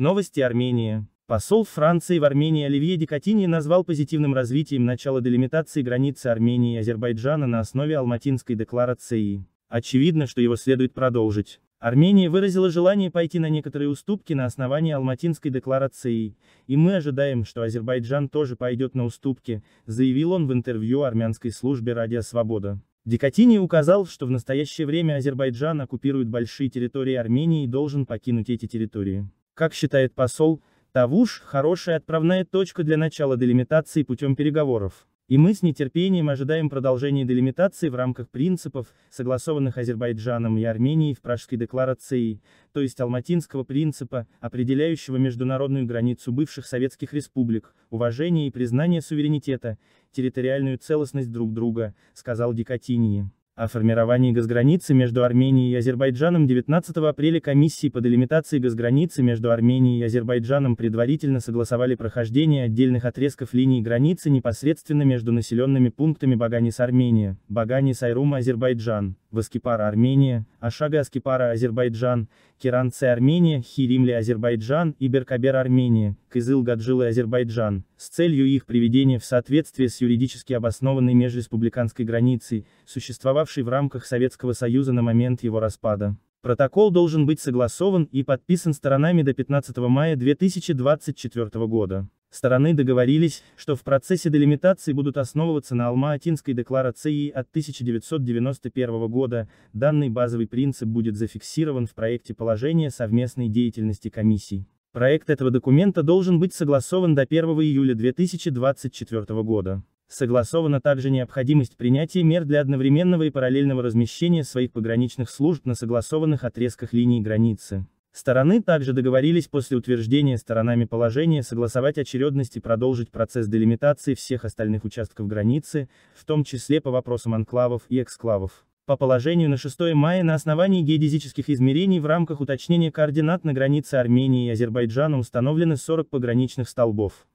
Новости Армении. Посол Франции в Армении Оливье Декатини назвал позитивным развитием начала делимитации границы Армении и Азербайджана на основе Алматинской декларации. Очевидно, что его следует продолжить. Армения выразила желание пойти на некоторые уступки на основании Алматинской декларации, и мы ожидаем, что Азербайджан тоже пойдет на уступки, заявил он в интервью армянской службе «Радио Свобода». Декатини указал, что в настоящее время Азербайджан оккупирует большие территории Армении и должен покинуть эти территории. Как считает посол, Тавуш – хорошая отправная точка для начала делимитации путем переговоров. И мы с нетерпением ожидаем продолжения делимитации в рамках принципов, согласованных Азербайджаном и Арменией в Пражской декларации, то есть Алматинского принципа, определяющего международную границу бывших советских республик, уважение и признание суверенитета, территориальную целостность друг друга, сказал Дикатиньи о формировании газграницы между Арменией и Азербайджаном 19 апреля комиссии по делимитации газграницы между Арменией и Азербайджаном предварительно согласовали прохождение отдельных отрезков линии границы непосредственно между населенными пунктами Баганис-Армения, Айрум азербайджан Васкипара Армения, Ашага Аскипара Азербайджан, Керанце Армения, Хиримли Азербайджан и Беркабер Армения, Кызыл Гаджилы Азербайджан, с целью их приведения в соответствие с юридически обоснованной межреспубликанской границей, существовавшей в рамках Советского Союза на момент его распада. Протокол должен быть согласован и подписан сторонами до 15 мая 2024 года. Стороны договорились, что в процессе делимитации будут основываться на Алма-Атинской декларации от 1991 года, данный базовый принцип будет зафиксирован в проекте положения совместной деятельности комиссий. Проект этого документа должен быть согласован до 1 июля 2024 года. Согласована также необходимость принятия мер для одновременного и параллельного размещения своих пограничных служб на согласованных отрезках линии границы. Стороны также договорились после утверждения сторонами положения согласовать очередность и продолжить процесс делимитации всех остальных участков границы, в том числе по вопросам анклавов и эксклавов. По положению на 6 мая на основании геодезических измерений в рамках уточнения координат на границе Армении и Азербайджана установлены 40 пограничных столбов.